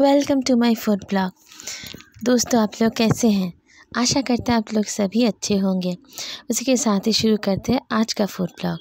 welcome to my food blog दोस्तों आप लोग कैसे हैं आशा करते हैं आप लोग सभी अच्छे होंगे उसी के साथ ही शुरू करते हैं आज का फूड ब्लॉग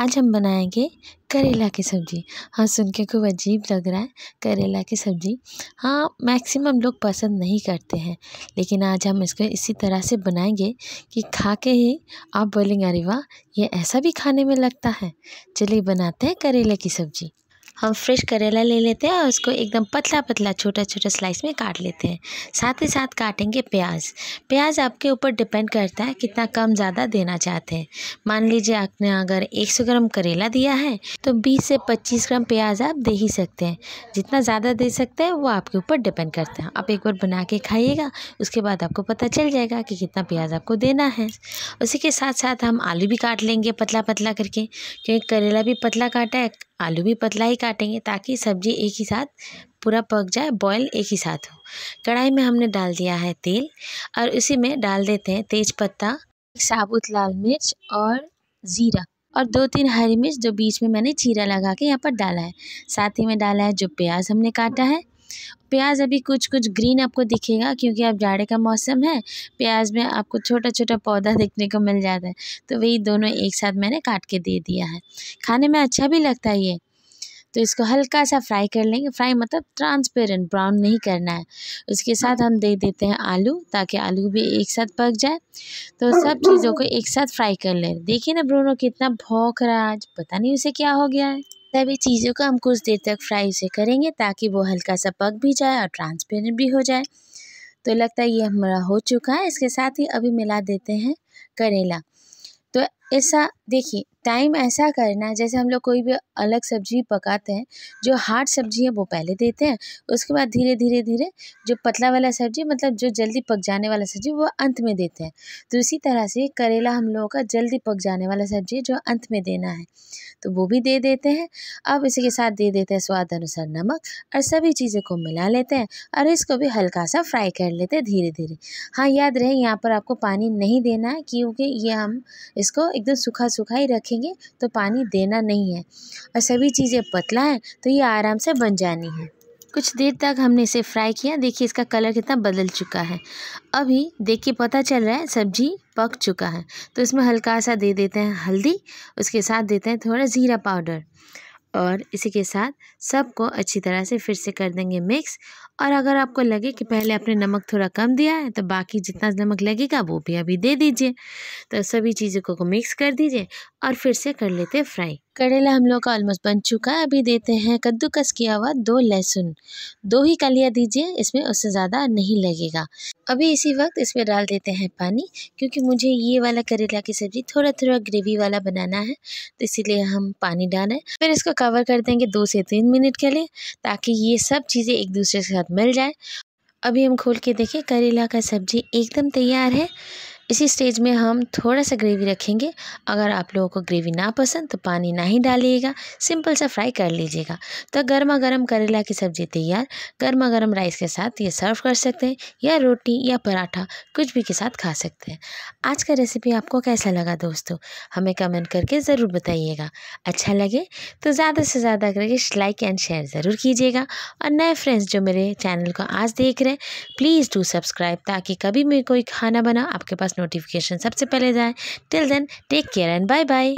आज हम बनाएंगे करेला की सब्ज़ी हाँ सुन के खूब अजीब लग रहा है करेला की सब्ज़ी हाँ मैक्सिमम लोग पसंद नहीं करते हैं लेकिन आज हम इसको इसी तरह से बनाएंगे कि खा के ही आप बोलेंगे अरे वाह ये ऐसा भी खाने में लगता है चलिए बनाते हैं करेले की सब्ज़ी हम फ्रेश करेला ले लेते हैं और उसको एकदम पतला पतला छोटा छोटा स्लाइस में काट लेते हैं साथ ही साथ काटेंगे प्याज प्याज आपके ऊपर डिपेंड करता है कितना कम ज़्यादा देना चाहते हैं मान लीजिए आपने अगर 100 ग्राम करेला दिया है तो 20 से 25 ग्राम प्याज आप दे ही सकते हैं जितना ज़्यादा दे सकते हैं वो आपके ऊपर डिपेंड करता है आप एक बार बना के खाइएगा उसके बाद आपको पता चल जाएगा कि कितना प्याज आपको देना है उसी के साथ साथ हम आलू भी काट लेंगे पतला पतला करके क्योंकि करेला भी पतला काटा है आलू भी पतला ही काटेंगे ताकि सब्ज़ी एक ही साथ पूरा पक जाए बॉयल एक ही साथ हो कढ़ाई में हमने डाल दिया है तेल और उसी में डाल देते हैं तेज पत्ता साबुत लाल मिर्च और ज़ीरा और दो तीन हरी मिर्च जो बीच में मैंने चीरा लगा के यहाँ पर डाला है साथ ही में डाला है जो प्याज हमने काटा है प्याज अभी कुछ कुछ ग्रीन आपको दिखेगा क्योंकि अब जाड़े का मौसम है प्याज में आपको छोटा छोटा पौधा देखने को मिल जाता है तो वही दोनों एक साथ मैंने काट के दे दिया है खाने में अच्छा भी लगता है ये तो इसको हल्का सा फ्राई कर लेंगे फ्राई मतलब ट्रांसपेरेंट ब्राउन नहीं करना है उसके साथ हम दे देते हैं आलू ताकि आलू भी एक साथ पक जाए तो सब चीज़ों को एक साथ फ्राई कर लें देखिए ना ब्रूनो कितना भौंक रहा आज पता नहीं उसे क्या हो गया है सभी चीज़ों को हम कुछ देर तक फ्राई उसे करेंगे ताकि वो हल्का सा पक भी जाए और ट्रांसपेरेंट भी हो जाए तो लगता है ये हमारा हो चुका है इसके साथ ही अभी मिला देते हैं करेला तो ऐसा देखिए टाइम ऐसा करना जैसे हम लोग कोई भी अलग सब्जी पकाते हैं जो हार्ड सब्जी है वो पहले देते हैं उसके बाद धीरे धीरे धीरे जो पतला वाला सब्जी मतलब जो जल्दी पक जाने वाला सब्जी वो अंत में देते हैं तो इसी तरह से करेला हम लोगों का जल्दी पक जाने वाला सब्जी है जो अंत में देना है तो वो भी दे देते हैं अब इसी के साथ दे देते हैं स्वाद अनुसार नमक और सभी चीज़ों को मिला लेते हैं और इसको भी हल्का सा फ्राई कर लेते हैं धीरे धीरे हाँ याद रहे यहाँ पर आपको पानी नहीं देना है क्योंकि ये हम इसको एकदम सूखा सूखा ही रखेंगे तो पानी देना नहीं है और सभी चीज़ें पतला है तो ये आराम से बन जानी है कुछ देर तक हमने इसे फ्राई किया देखिए इसका कलर कितना बदल चुका है अभी देख के पता चल रहा है सब्जी पक चुका है तो इसमें हल्का सा दे देते हैं हल्दी उसके साथ देते हैं थोड़ा ज़ीरा पाउडर और इसी के साथ सबको अच्छी तरह से फिर से कर देंगे मिक्स और अगर आपको लगे कि पहले आपने नमक थोड़ा कम दिया है तो बाकी जितना नमक लगेगा वो भी अभी दे दीजिए तो सभी चीज़ों को मिक्स कर दीजिए और फिर से कर लेते फ्राई करेला हम लोग का ऑलमोस्ट बन चुका है अभी देते हैं कद्दूकस किया हुआ दो लहसुन दो ही कलियाँ दीजिए इसमें उससे ज़्यादा नहीं लगेगा अभी इसी वक्त इसमें डाल देते हैं पानी क्योंकि मुझे ये वाला करेला की सब्ज़ी थोड़ा थोड़ा ग्रेवी वाला बनाना है तो इसीलिए हम पानी डालें फिर इसको कवर कर देंगे दो से तीन मिनट के लिए ताकि ये सब चीज़ें एक दूसरे के साथ मिल जाए अभी हम खोल के देखें करेला का सब्ज़ी एकदम तैयार है इसी स्टेज में हम थोड़ा सा ग्रेवी रखेंगे अगर आप लोगों को ग्रेवी ना पसंद तो पानी ना ही डालिएगा सिंपल सा फ्राई कर लीजिएगा तो गर्मा गर्म करेला की सब्ज़ी तैयार गर्मा गर्म राइस के साथ ये सर्व कर सकते हैं या रोटी या पराठा कुछ भी के साथ खा सकते हैं आज का रेसिपी आपको कैसा लगा दोस्तों हमें कमेंट करके ज़रूर बताइएगा अच्छा लगे तो ज़्यादा से ज़्यादा करके लाइक एंड शेयर ज़रूर कीजिएगा और नए फ्रेंड्स जो मेरे चैनल को आज देख रहे हैं प्लीज़ डू सब्सक्राइब ताकि कभी मैं कोई खाना बना आपके पास नोटिफिकेशन सबसे पहले जाएँ till then take care and bye bye